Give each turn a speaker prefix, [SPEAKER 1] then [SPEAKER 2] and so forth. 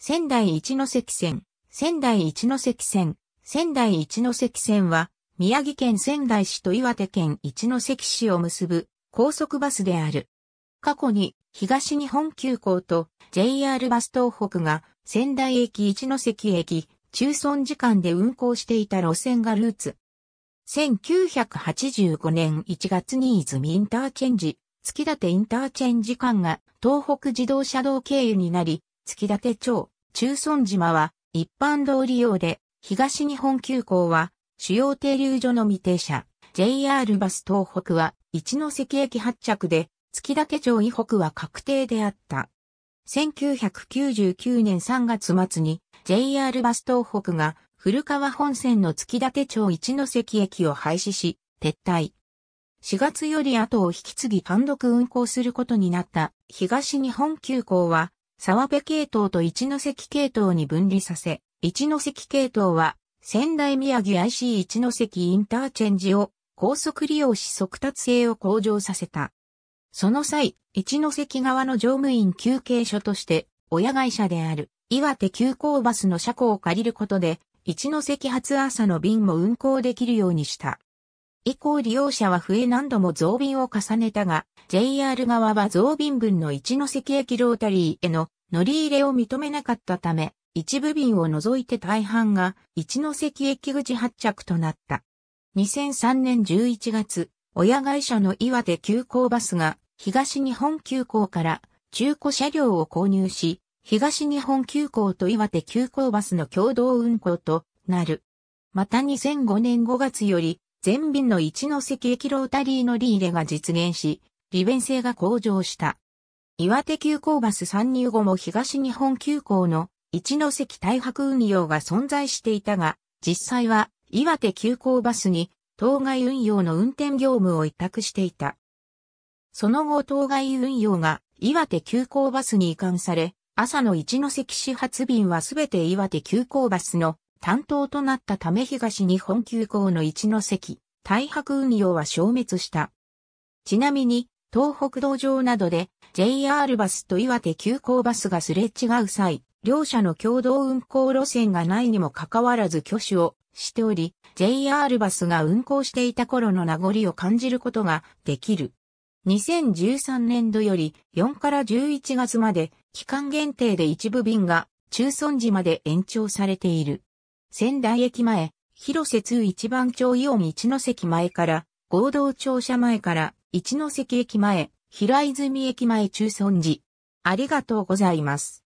[SPEAKER 1] 仙台一ノ関線、仙台一ノ関線、仙台一ノ関線は、宮城県仙台市と岩手県一ノ関市を結ぶ高速バスである。過去に東日本急行と JR バス東北が仙台駅一ノ関駅中村時間で運行していた路線がルーツ。1985年1月に泉インターチェンジ、月立インターチェンジ間が東北自動車道経由になり、月立町、中村島は一般道利用で、東日本急行は主要停留所の未定車、JR バス東北は一ノ関駅発着で、月立町以北は確定であった。1999年3月末に JR バス東北が古川本線の月立町一ノ関駅を廃止し、撤退。4月より後を引き継ぎ単独運行することになった東日本急行は沢部系統と一ノ関系統に分離させ、一ノ関系統は、仙台宮城 IC 一ノ関インターチェンジを高速利用し速達性を向上させた。その際、一ノ関側の乗務員休憩所として、親会社である岩手急行バスの車庫を借りることで、一ノ関発朝の便も運行できるようにした。以降利用者は増え何度も増便を重ねたが、JR 側は増便分の一ノ関駅ロータリーへの乗り入れを認めなかったため、一部便を除いて大半が一ノ関駅口発着となった。2003年11月、親会社の岩手急行バスが東日本急行から中古車両を購入し、東日本急行と岩手急行バスの共同運行となる。また2005年5月より全便の一ノ関駅ロータリー乗り入れが実現し、利便性が向上した。岩手急行バス参入後も東日本急行の一ノ関大白運用が存在していたが、実際は岩手急行バスに当該運用の運転業務を委託していた。その後当該運用が岩手急行バスに移管され、朝の一ノ関始発便はすべて岩手急行バスの担当となったため東日本急行の一ノ関、大白運用は消滅した。ちなみに、東北道上などで JR バスと岩手急行バスがすれ違う際、両者の共同運行路線がないにもかかわらず挙手をしており、JR バスが運行していた頃の名残を感じることができる。2013年度より4から11月まで期間限定で一部便が中村寺まで延長されている。仙台駅前、広瀬通一番町イオン一ノ関前から、合同庁舎前から、一ノ関駅前、平泉駅前中村寺。ありがとうございます。